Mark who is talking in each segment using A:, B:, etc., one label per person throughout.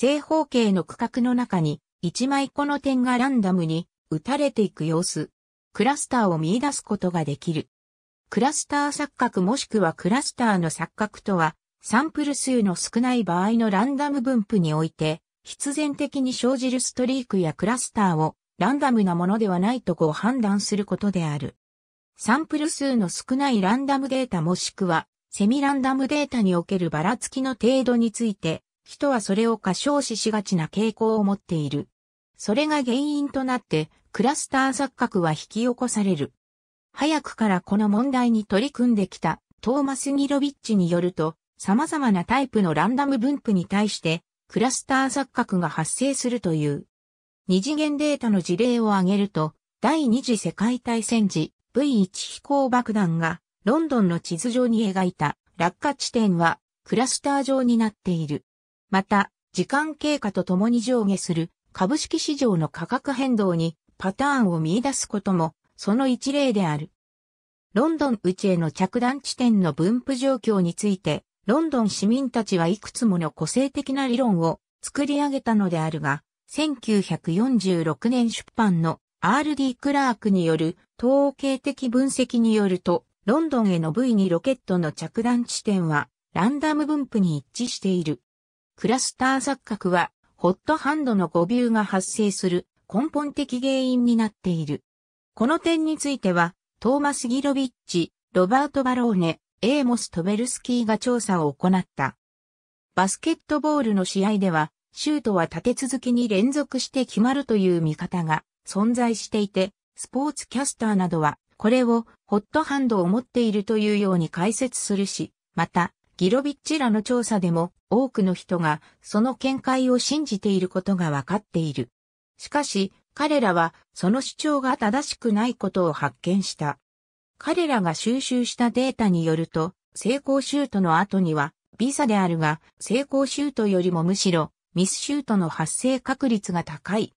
A: 正方形の区画の中に、一枚この点がランダムに打たれていく様子、クラスターを見出すことができる。クラスター錯覚もしくはクラスターの錯覚とは、サンプル数の少ない場合のランダム分布において、必然的に生じるストリークやクラスターをランダムなものではないとご判断することである。サンプル数の少ないランダムデータもしくは、セミランダムデータにおけるばらつきの程度について、人はそれを過小視しがちな傾向を持っている。それが原因となってクラスター錯覚は引き起こされる。早くからこの問題に取り組んできたトーマス・ギロビッチによると様々なタイプのランダム分布に対してクラスター錯覚が発生するという。二次元データの事例を挙げると第二次世界大戦時 V1 飛行爆弾がロンドンの地図上に描いた落下地点はクラスター状になっている。また、時間経過とともに上下する株式市場の価格変動にパターンを見出すこともその一例である。ロンドン宇宙への着弾地点の分布状況について、ロンドン市民たちはいくつもの個性的な理論を作り上げたのであるが、1946年出版の R.D. クラークによる統計的分析によると、ロンドンへの V2 ロケットの着弾地点はランダム分布に一致している。クラスター錯覚は、ホットハンドの誤謬が発生する根本的原因になっている。この点については、トーマス・ギロビッチ、ロバート・バローネ、エーモス・トベルスキーが調査を行った。バスケットボールの試合では、シュートは立て続けに連続して決まるという見方が存在していて、スポーツキャスターなどは、これをホットハンドを持っているというように解説するし、また、ギロビッチらの調査でも多くの人がその見解を信じていることがわかっている。しかし彼らはその主張が正しくないことを発見した。彼らが収集したデータによると成功シュートの後にはビザであるが成功シュートよりもむしろミスシュートの発生確率が高い。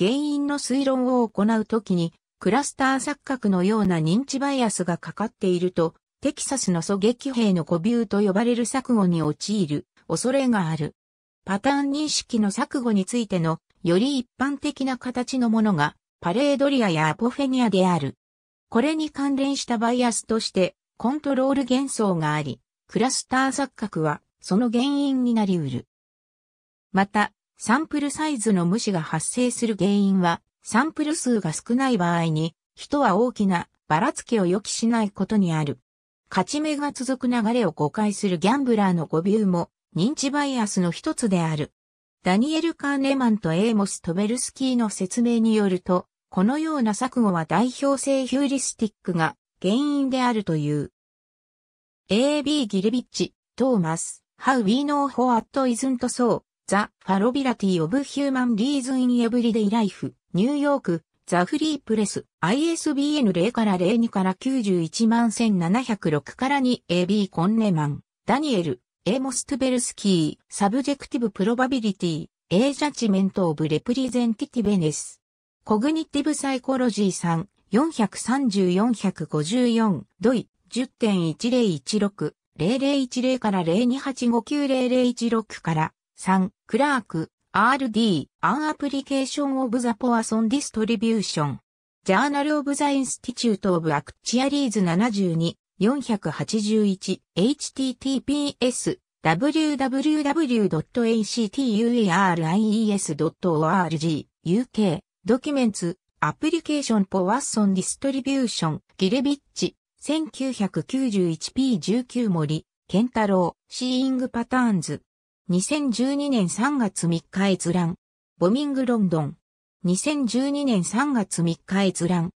A: 原因の推論を行うときにクラスター錯覚のような認知バイアスがかかっているとテキサスの狙撃兵の古ビと呼ばれる錯誤に陥る恐れがある。パターン認識の錯誤についてのより一般的な形のものがパレードリアやアポフェニアである。これに関連したバイアスとしてコントロール幻想があり、クラスター錯覚はその原因になり得る。また、サンプルサイズの無視が発生する原因は、サンプル数が少ない場合に、人は大きなばらつきを予期しないことにある。勝ち目が続く流れを誤解するギャンブラーの誤謬も認知バイアスの一つである。ダニエル・カーネマンとエーモス・トベルスキーの説明によると、このような錯誤は代表性ヒューリスティックが原因であるという。A.B. ギルビッチ、トーマス、How We Know What Isn't So, The Fallibility of Human Reason in Everyday Life, ニューヨーク、ザフリープレス、ISBN 0から02から91万1706から2 AB コンネマン、ダニエル、A モストベルスキー、サブジェクティブプロバビリティ、A ジャッジメントオブレプリゼンティティベネス。コグニティブサイコロジーさん、430-454、ドイ、10.1016、0010から02859001 6から3、クラーク、RD、An Application of the Poisson Distribution。Journal of the Institute of Actuaries 72、481、https、w w w a c t u a r i e s o r g UK、Documents, a p ドキュメンツ、アプリケーシ s o n Distribution, g i ン、e v i c h 1991p19 森、ケンタロウ、n g Patterns, 2012年3月3日閲覧。ボミングロンドン。2012年3月3日閲覧。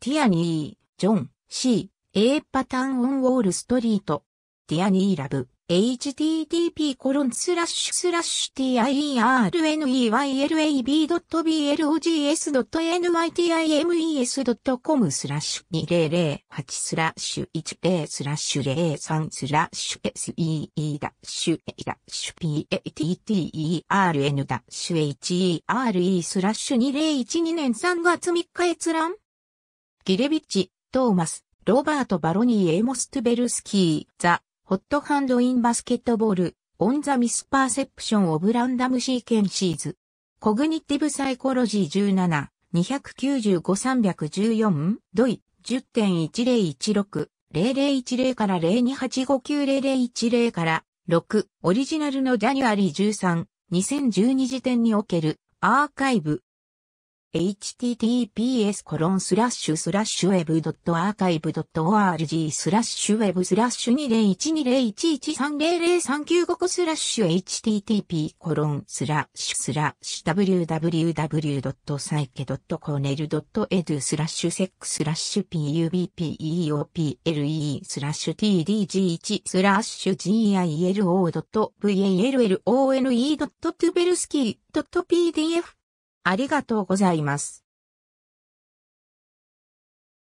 A: ティアニー、ジョン、C、A パターンオンウォールストリート。ティアニーラブ。http://tinyelab.blogs.nytimes.com スラッシュ2008スラッシュ10スラッシュ03スラッシュ SEE ダッシュ A ダッシュ PATTERN ダッシュ HERE スラッシュ2012年3月3日閲覧ギレビッチ、トーマス、ロバート・バロニー・エモストゥベルスキー、ザ・ホットハンドインバスケットボール、オンザミスパーセプションオブランダムシーケンシーズ。コグニティブサイコロジー17、295-314、ドイ、10.1016、0010から02859001から6、オリジナルのジャニュアリー13、2012時点におけるアーカイブ、https コロンスラッシュスラッシュウェブド web.archive.org スラッシュウェブスラッシュ20120111300395個スラッシュ http コロンスラッシュスラッシュ www.psyche.conel.edu スラッシュセックスラッシュ pubpeoplee スラッシュ tdg1 スラッシュ gilo.vallone.tubelski.pdf ありがとうございます。